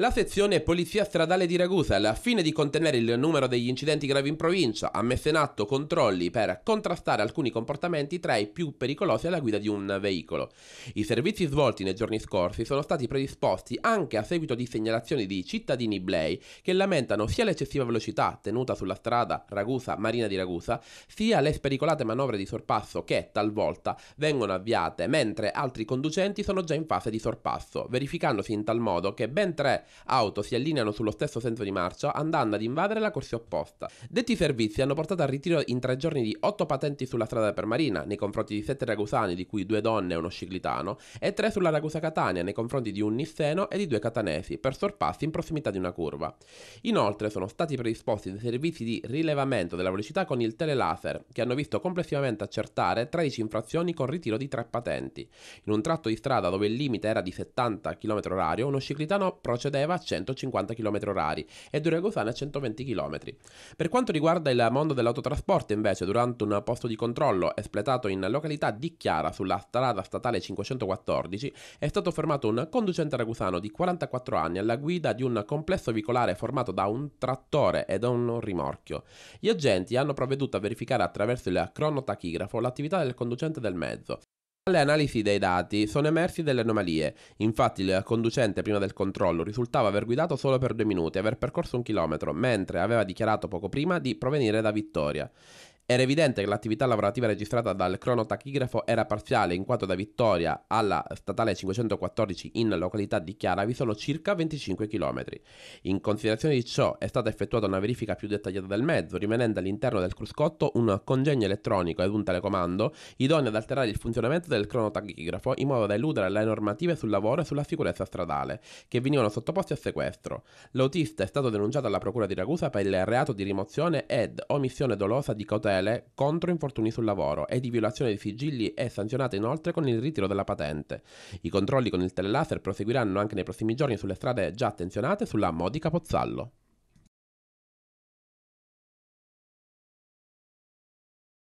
La sezione Polizia Stradale di Ragusa, alla fine di contenere il numero degli incidenti gravi in provincia, ha messo in atto controlli per contrastare alcuni comportamenti tra i più pericolosi alla guida di un veicolo. I servizi svolti nei giorni scorsi sono stati predisposti anche a seguito di segnalazioni di cittadini blei che lamentano sia l'eccessiva velocità tenuta sulla strada Ragusa-Marina di Ragusa, sia le spericolate manovre di sorpasso che, talvolta, vengono avviate mentre altri conducenti sono già in fase di sorpasso, verificandosi in tal modo che ben tre auto si allineano sullo stesso senso di marcia andando ad invadere la corsia opposta. Detti servizi hanno portato al ritiro in tre giorni di 8 patenti sulla strada per Marina nei confronti di 7 ragusani, di cui 2 donne e uno sciclitano, e 3 sulla Ragusa Catania nei confronti di un nisseno e di due catanesi per sorpassi in prossimità di una curva. Inoltre sono stati predisposti dei servizi di rilevamento della velocità con il telelaser che hanno visto complessivamente accertare 13 infrazioni con ritiro di 3 patenti. In un tratto di strada dove il limite era di 70 km h uno sciclitano procedeva procedeva a 150 km orari e Duregozane a 120 km. Per quanto riguarda il mondo dell'autotrasporto, invece, durante un posto di controllo espletato in località di Chiara sulla strada statale 514 è stato fermato un conducente ragusano di 44 anni alla guida di un complesso veicolare formato da un trattore e da un rimorchio. Gli agenti hanno provveduto a verificare attraverso il cronotachigrafo l'attività del conducente del mezzo alle analisi dei dati sono emersi delle anomalie, infatti il conducente prima del controllo risultava aver guidato solo per due minuti e aver percorso un chilometro, mentre aveva dichiarato poco prima di provenire da Vittoria. Era evidente che l'attività lavorativa registrata dal cronotachigrafo era parziale, in quanto da Vittoria alla statale 514 in località di Chiara vi sono circa 25 km. In considerazione di ciò è stata effettuata una verifica più dettagliata del mezzo, rimanendo all'interno del cruscotto un congegno elettronico ed un telecomando idoneo ad alterare il funzionamento del cronotachigrafo in modo da eludere le normative sul lavoro e sulla sicurezza stradale, che venivano sottoposti a sequestro. L'autista è stato denunciato alla Procura di Ragusa per il reato di rimozione ed omissione dolosa di cautela tutele contro infortuni sul lavoro e di violazione dei sigilli è sanzionata inoltre con il ritiro della patente. I controlli con il telelaser proseguiranno anche nei prossimi giorni sulle strade già attenzionate sulla Modica Pozzallo.